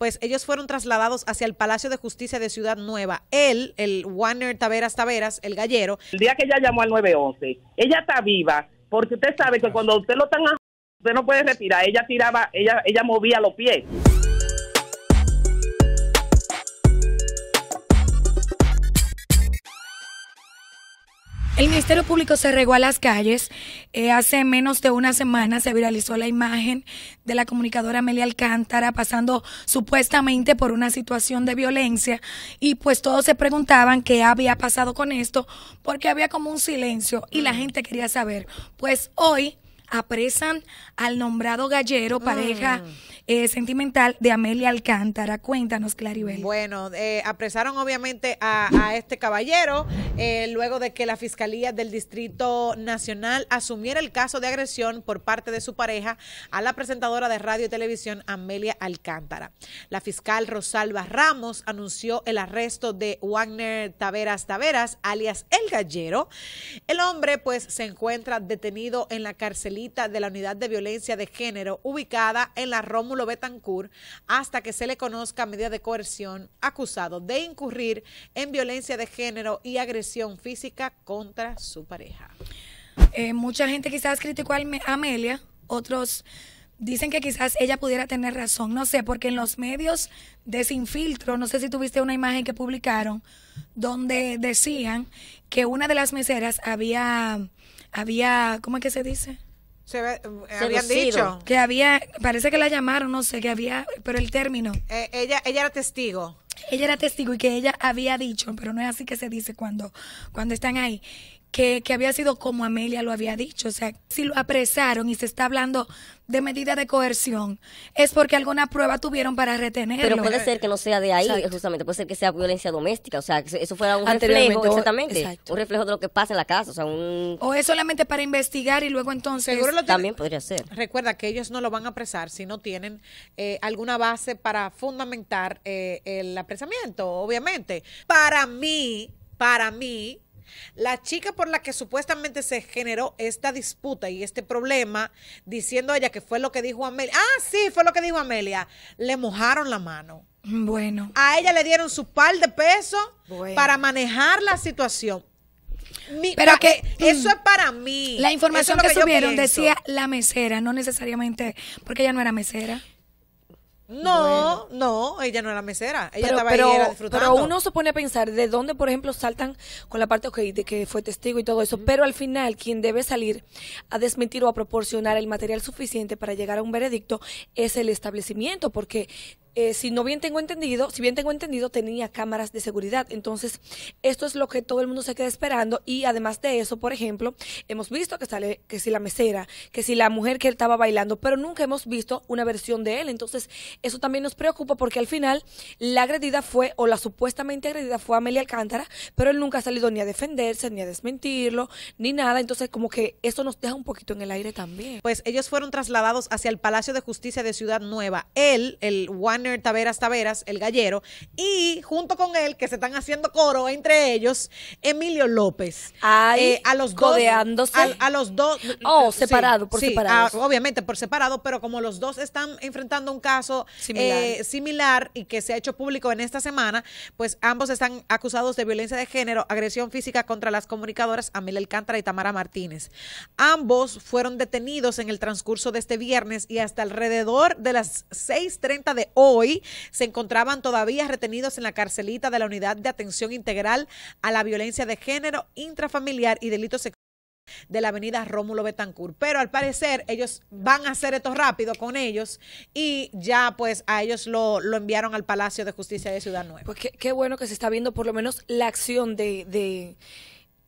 pues ellos fueron trasladados hacia el Palacio de Justicia de Ciudad Nueva. Él, el Warner Taveras Taveras, el gallero. El día que ella llamó al 911, ella está viva, porque usted sabe que cuando usted lo en usted no puede retirar, ella tiraba, ella, ella movía los pies. El Ministerio Público se regó a las calles. Eh, hace menos de una semana se viralizó la imagen de la comunicadora Amelia Alcántara pasando supuestamente por una situación de violencia y pues todos se preguntaban qué había pasado con esto porque había como un silencio y la mm. gente quería saber. Pues hoy apresan al nombrado gallero, mm. pareja eh, sentimental de Amelia Alcántara. Cuéntanos, Claribel. Bueno, eh, apresaron obviamente a, este caballero eh, luego de que la Fiscalía del Distrito Nacional asumiera el caso de agresión por parte de su pareja a la presentadora de radio y televisión Amelia Alcántara. La fiscal Rosalba Ramos anunció el arresto de Wagner Taveras Taveras, alias El Gallero. El hombre pues se encuentra detenido en la cárcel de la Unidad de Violencia de Género, ubicada en la Rómulo Betancourt, hasta que se le conozca a medida de coerción, acusado de incurrir en violencia de género y agresión física contra su pareja. Eh, mucha gente quizás criticó a Amelia, otros dicen que quizás ella pudiera tener razón, no sé, porque en los medios de Sinfiltro, no sé si tuviste una imagen que publicaron, donde decían que una de las meseras había, había, ¿cómo es que se dice? Se ve, habían dicho. Que había, parece que la llamaron, no sé, que había, pero el término. Eh, ella, ella era testigo. Ella era testigo y que ella había dicho, pero no es así que se dice cuando, cuando están ahí, que, había sido como Amelia lo había dicho. O sea, si lo apresaron y se está hablando de medida de coerción, es porque alguna prueba tuvieron para retenerlo. Pero puede ser que no sea de ahí, justamente. Puede ser que sea violencia doméstica. O sea, que eso fuera un reflejo, exactamente. Un reflejo de lo que pasa en la casa. O, sea, un... o es solamente para investigar y luego entonces. También podría ser. Recuerda que ellos no lo van a apresar si no tienen eh, alguna base para fundamentar eh, el apresamiento, obviamente. Para mí, para mí, la chica por la que supuestamente se generó esta disputa y este problema, diciendo ella que fue lo que dijo Amelia. Ah, sí, fue lo que dijo Amelia. Le mojaron la mano. Bueno. A ella le dieron su par de pesos para manejar la situación. pero que eso es para mí. La información que, decía la mesera, no necesariamente porque ella no era mesera. No, no, ella no era mesera, ella estaba ahí Pero uno se pone a pensar de dónde, por ejemplo, saltan con la parte de que fue testigo y todo eso, pero al final quien debe salir a desmentir o a proporcionar el material suficiente para llegar a un veredicto es el establecimiento, porque eh, si no bien tengo entendido, si bien tengo entendido, tenía cámaras de seguridad. Entonces, esto es lo que todo el mundo se queda esperando. Y además de eso, por ejemplo, hemos visto que sale, que si la mesera, que si la mujer que él estaba bailando, pero nunca hemos visto una versión de él. Entonces, eso también nos preocupa porque al final la agredida fue, o la supuestamente agredida fue Amelia Alcántara, pero él nunca ha salido ni a defenderse, ni a desmentirlo, ni nada. Entonces, como que eso nos deja un poquito en el aire también. Pues ellos fueron trasladados hacia el Palacio de Justicia de Ciudad Nueva. Él, el Warner Taveras Taveras, el gallero, y junto con él, que se están haciendo coro entre ellos, Emilio López. Eh, a los dos. A, los dos. Oh, eh, separado, por sí, ah, Obviamente por separado, pero como los dos están enfrentando un caso eh, similar. y que se ha hecho público en esta semana, pues ambos están acusados de violencia de género, agresión física contra las comunicadoras Amelia Alcántara y Tamara Martínez. Ambos fueron detenidos en el transcurso de este viernes y hasta alrededor de las 6:30 de hoy hoy se encontraban todavía retenidos en la carcelita de la Unidad de Atención Integral a la Violencia de Género, Intrafamiliar y Delitos Sexuales de la avenida Rómulo Betancourt. Pero al parecer ellos van a hacer esto rápido con ellos y ya pues a ellos lo, lo enviaron al Palacio de Justicia de Ciudad Nueva. Pues qué, bueno que se está viendo por lo menos la acción de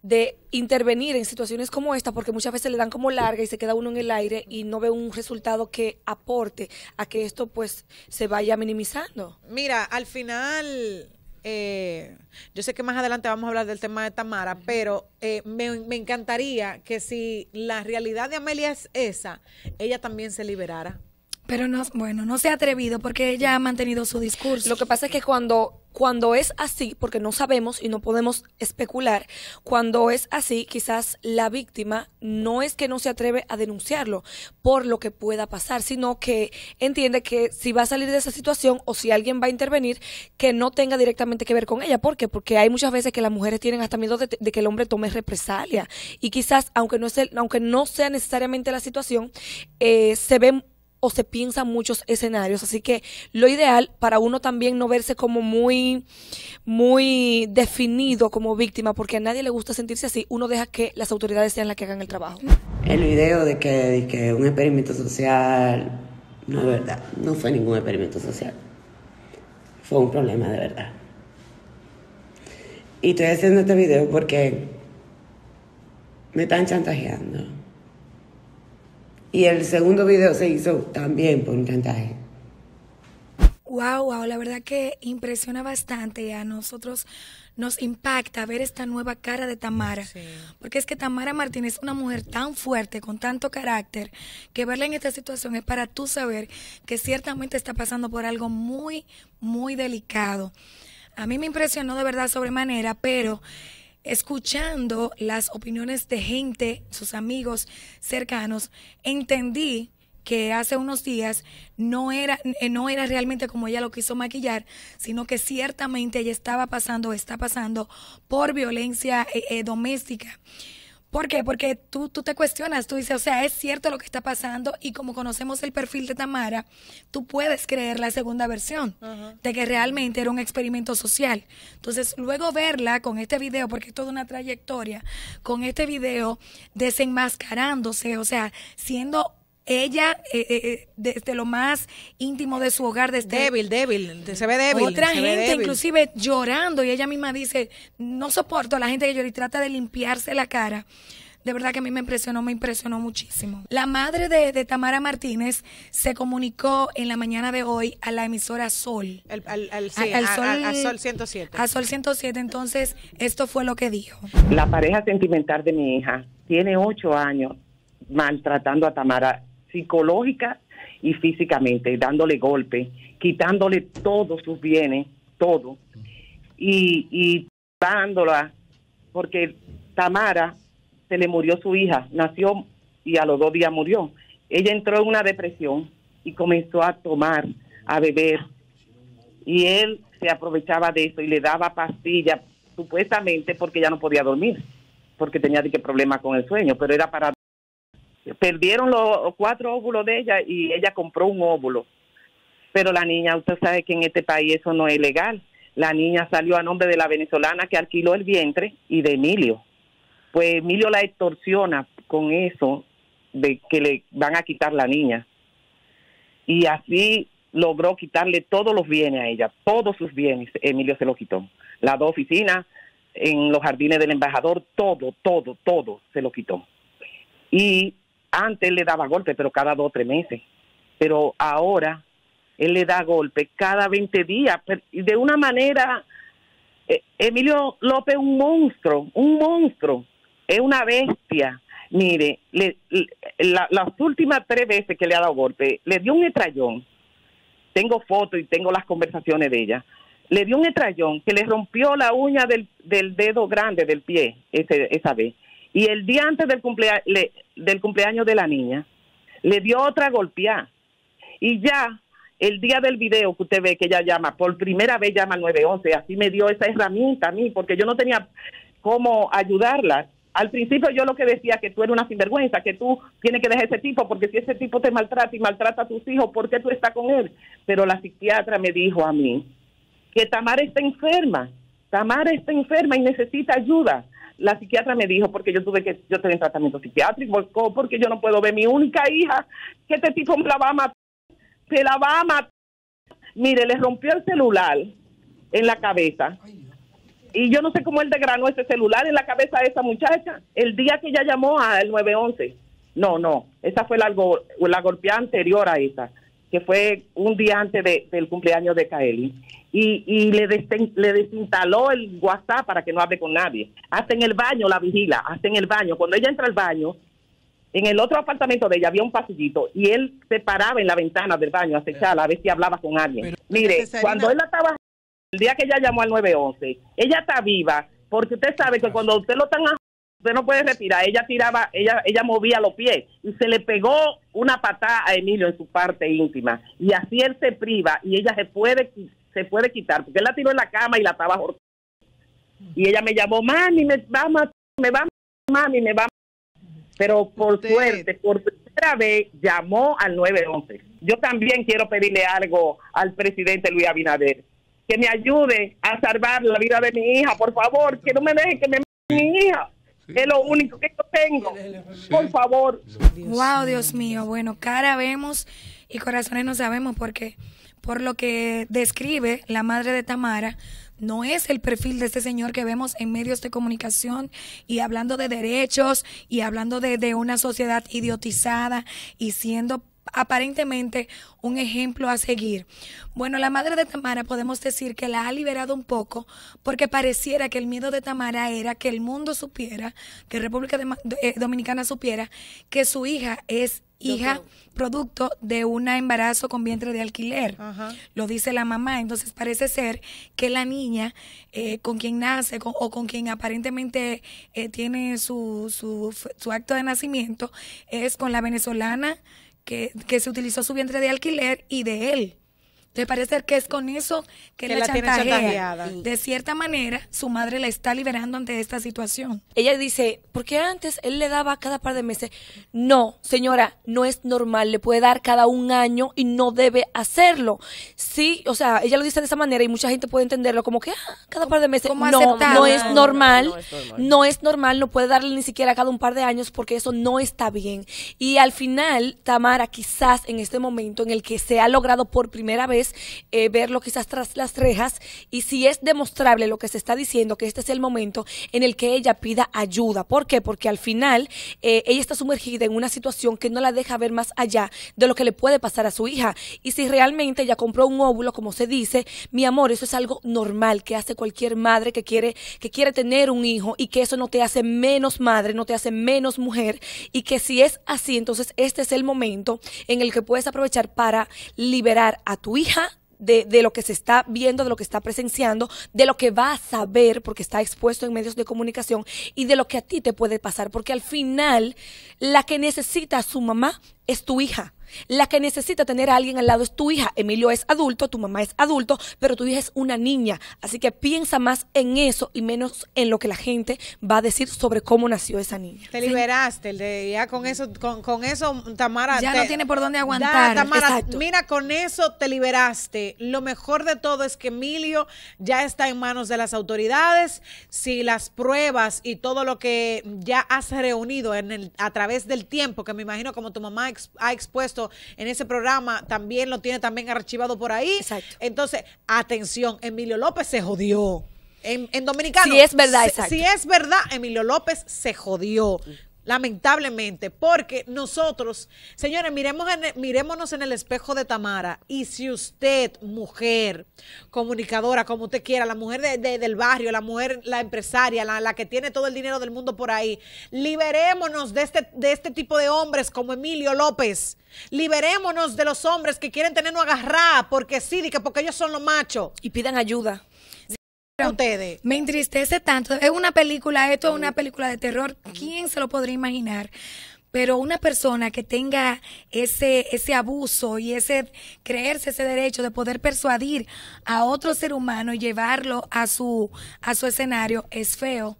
de intervenir en situaciones como esta, porque muchas veces le dan como larga y se queda uno en el aire y no ve un resultado que aporte a que esto pues se vaya minimizando. Mira, al final, eh, yo sé que más adelante vamos a hablar del tema de Tamara, pero eh, me, me, encantaría que si la realidad de Amelia es esa, ella también se liberara. Pero no, bueno, no se ha atrevido porque ella ha mantenido su discurso. Lo que pasa es que cuando cuando es así, porque no sabemos y no podemos especular, cuando es así, quizás la víctima no es que no se atreve a denunciarlo por lo que pueda pasar, sino que entiende que si va a salir de esa situación o si alguien va a intervenir, que no tenga directamente que ver con ella. ¿Por qué? Porque hay muchas veces que las mujeres tienen hasta miedo de, que el hombre tome represalia. Y quizás, aunque no, es el, aunque no sea necesariamente la situación, eh, se ven o se piensan muchos escenarios. Así que lo ideal para uno también no verse como muy, muy definido como víctima, porque a nadie le gusta sentirse así. Uno deja que las autoridades sean las que hagan el trabajo. El video de que, de que un experimento social, no es verdad, no fue ningún experimento social. Fue un problema de verdad. Y estoy haciendo este video porque me están chantajeando y el segundo video se hizo también por un chantaje. Wow, wow, la verdad que impresiona bastante a nosotros nos impacta ver esta nueva cara de Tamara, porque es que Tamara Martínez es una mujer tan fuerte, con tanto carácter, que verla en esta situación es para tú saber que ciertamente está pasando por algo muy, muy delicado. A mí me impresionó de verdad sobremanera, pero escuchando las opiniones de gente, sus amigos cercanos, entendí que hace unos días no era, eh, no era realmente como ella lo quiso maquillar, sino que ciertamente ella estaba pasando, está pasando por violencia eh, eh, doméstica. ¿Por qué? Porque tú, tú te cuestionas, tú dices, o sea, es cierto lo que está pasando y como conocemos el perfil de Tamara, tú puedes creer la segunda versión de que realmente era un experimento social. Entonces, luego verla con este video, porque es toda una trayectoria, con este video desenmascarándose, o sea, siendo ella eh, eh, eh, desde lo más íntimo de su hogar, desde débil, débil, se ve débil. Otra gente inclusive llorando y ella misma dice, no soporto a la gente que llora y trata de limpiarse la cara. De verdad que a mí me impresionó, me impresionó muchísimo. La madre de, Tamara Martínez se comunicó en la mañana de hoy a la emisora Sol. al, Sol 107. A Sol 107, entonces esto fue lo que dijo. La pareja sentimental de mi hija tiene ocho años maltratando a Tamara psicológica y físicamente, dándole golpe quitándole todos sus bienes, todo, y, dándola, porque Tamara se le murió su hija, nació y a los dos días murió. Ella entró en una depresión y comenzó a tomar, a beber, y él se aprovechaba de eso y le daba pastillas, supuestamente porque ya no podía dormir, porque tenía de qué problema con el sueño, pero era para perdieron los cuatro óvulos de ella y ella compró un óvulo. Pero la niña, usted sabe que en este país eso no es legal. La niña salió a nombre de la venezolana que alquiló el vientre y de Emilio. Pues Emilio la extorsiona con eso de que le van a quitar la niña. Y así logró quitarle todos los bienes a ella, todos sus bienes, Emilio se lo quitó. Las dos oficinas en los jardines del embajador, todo, todo, todo se lo quitó. Y antes él le daba golpe, pero cada dos o tres meses. Pero ahora él le da golpe cada 20 días. De una manera, eh, Emilio López es un monstruo, un monstruo, es una bestia. Mire, las últimas tres veces que le ha dado golpe, le dio un estrellón. Tengo fotos y tengo las conversaciones de ella. Le dio un estrellón que le rompió la uña del, del dedo grande del pie esa vez y el día antes del, del cumpleaños de la niña, le dio otra golpeada. Y ya el día del video que usted ve que ella llama, por primera vez llama al 911, así me dio esa herramienta a mí, porque yo no tenía cómo ayudarla. Al principio yo lo que decía que tú eres una sinvergüenza, que tú tienes que dejar ese tipo, porque si ese tipo te maltrata y maltrata a tus hijos, ¿por qué tú estás con él? Pero la psiquiatra me dijo a mí que Tamara está enferma, Tamara está enferma y necesita ayuda la psiquiatra me dijo, porque yo tuve que, yo tener tratamiento psiquiátrico, porque yo no puedo ver mi única hija, que este tipo me la va a matar, se la va a matar. Mire, le rompió el celular en la cabeza. Y yo no sé cómo él desgranó ese celular en la cabeza de esa muchacha el día que ella llamó al 911. No, no, esa fue la, la golpeada anterior a esa que fue un día antes del cumpleaños de Kaeli, y, le, desinstaló el WhatsApp para que no hable con nadie. Hasta en el baño la vigila, hasta en el baño. Cuando ella entra al baño, en el otro apartamento de ella había un pasillito y él se paraba en la ventana del baño a acecharla a ver si hablaba con alguien. Mire, cuando él la estaba, el día que ella llamó al 911, ella está viva, porque usted sabe que cuando usted lo están usted no puede retirar. Ella tiraba, ella, ella movía los pies y se le pegó una patada a Emilio en su parte íntima. Y así él se priva y ella se puede, se puede quitar, porque él la tiró en la cama y la estaba jortando. Y ella me llamó, mami, me va a matar, me va a matar, mami, me va a Pero por suerte, por primera vez, llamó al 911. Yo también quiero pedirle algo al presidente Luis Abinader. Que me ayude a salvar la vida de mi hija, por favor, que no me deje que me mi hija. Es lo único que yo tengo. Por favor. wow, Dios mío. Bueno, cara vemos y corazones no sabemos porque por lo que describe la madre de Tamara, no es el perfil de este señor que vemos en medios de comunicación y hablando de derechos y hablando de, de una sociedad idiotizada y siendo aparentemente un ejemplo a seguir. Bueno, la madre de Tamara podemos decir que la ha liberado un poco porque pareciera que el miedo de Tamara era que el mundo supiera, que República eh, Dominicana supiera que su hija es hija producto de un embarazo con vientre de alquiler. Lo dice la mamá. Entonces parece ser que la niña eh, con quien nace o con quien aparentemente eh, tiene su, su, su acto de nacimiento es con la venezolana que, que se utilizó su vientre de alquiler y de él. Te parece que es con eso que, la, De cierta manera, su madre la está liberando ante esta situación. Ella dice, porque antes él le daba cada par de meses. No, señora, no es normal. Le puede dar cada un año y no debe hacerlo. Sí, o sea, ella lo dice de esa manera y mucha gente puede entenderlo como que ah, cada par de meses. no, no es normal. No es normal. No puede darle ni siquiera cada un par de años porque eso no está bien. Y al final, Tamara, quizás en este momento en el que se ha logrado por primera vez eh, verlo quizás tras las rejas y si es demostrable lo que se está diciendo, que este es el momento en el que ella pida ayuda. ¿Por qué? Porque al final eh, ella está sumergida en una situación que no la deja ver más allá de lo que le puede pasar a su hija. Y si realmente ella compró un óvulo, como se dice, mi amor, eso es algo normal que hace cualquier madre que quiere, que quiere tener un hijo y que eso no te hace menos madre, no te hace menos mujer y que si es así, entonces este es el momento en el que puedes aprovechar para liberar a tu hija de, de, lo que se está viendo, de lo que está presenciando, de lo que va a saber porque está expuesto en medios de comunicación y de lo que a ti te puede pasar, porque al final la que necesita a su mamá es tu hija. La que necesita tener a alguien al lado es tu hija. Emilio es adulto, tu mamá es adulto, pero tu hija es una niña. Así que piensa más en eso y menos en lo que la gente va a decir sobre cómo nació esa niña. Te liberaste, ya con eso, con, eso, Tamara. Ya no tiene por dónde aguantar. mira, con eso te liberaste. Lo mejor de todo es que Emilio ya está en manos de las autoridades. Si las pruebas y todo lo que ya has reunido en a través del tiempo, que me imagino como tu mamá ha expuesto en ese programa también lo tiene también archivado por ahí. Entonces, atención, Emilio López se jodió. En, dominicano. Si es verdad, exacto. Si es verdad, Emilio López se jodió lamentablemente, porque nosotros, señores, miremos en el, en el espejo de Tamara y si usted, mujer, comunicadora, como usted quiera, la mujer del barrio, la mujer, la empresaria, la, que tiene todo el dinero del mundo por ahí, liberémonos de este, de este tipo de hombres como Emilio López, liberémonos de los hombres que quieren tenernos agarrada porque sí, porque ellos son los machos. Y pidan ayuda ustedes. Me entristece tanto. Es una película, esto es una película de terror. ¿Quién se lo podría imaginar? Pero una persona que tenga ese, ese abuso y ese creerse ese derecho de poder persuadir a otro ser humano y llevarlo a su, a su escenario es feo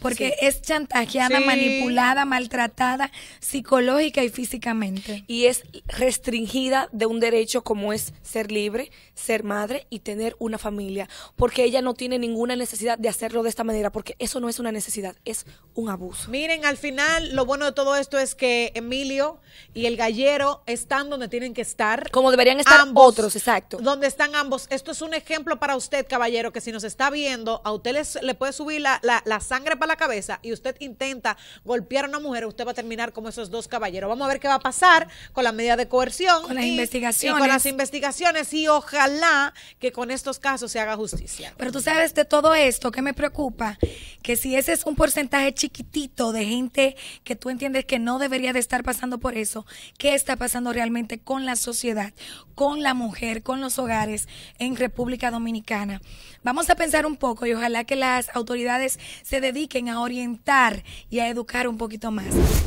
porque es chantajeada, manipulada, maltratada psicológica y físicamente. Y es restringida de un derecho como es ser libre, ser madre y tener una familia, porque ella no tiene ninguna necesidad de hacerlo de esta manera, porque eso no es una necesidad, es un abuso. Miren, al final lo bueno de todo esto es que Emilio y el gallero están donde tienen que estar. Como deberían estar ambos, exacto. Donde están ambos. Esto es un ejemplo para usted, caballero, que si nos está viendo, a usted le puede subir la, la, la sangre para la cabeza y usted intenta golpear a una mujer, usted va a terminar como esos dos caballeros. Vamos a ver qué va a pasar con la medida de coerción. Con las Y con las investigaciones y ojalá que con estos casos se haga justicia. Pero tú sabes de todo esto que me preocupa, que si ese es un porcentaje chiquitito de gente que tú entiendes que no debería de estar pasando por eso, ¿qué está pasando realmente con la sociedad, con la mujer, con los hogares en República Dominicana? Vamos a pensar un poco y ojalá que las autoridades se dediquen a orientar y a educar un poquito más.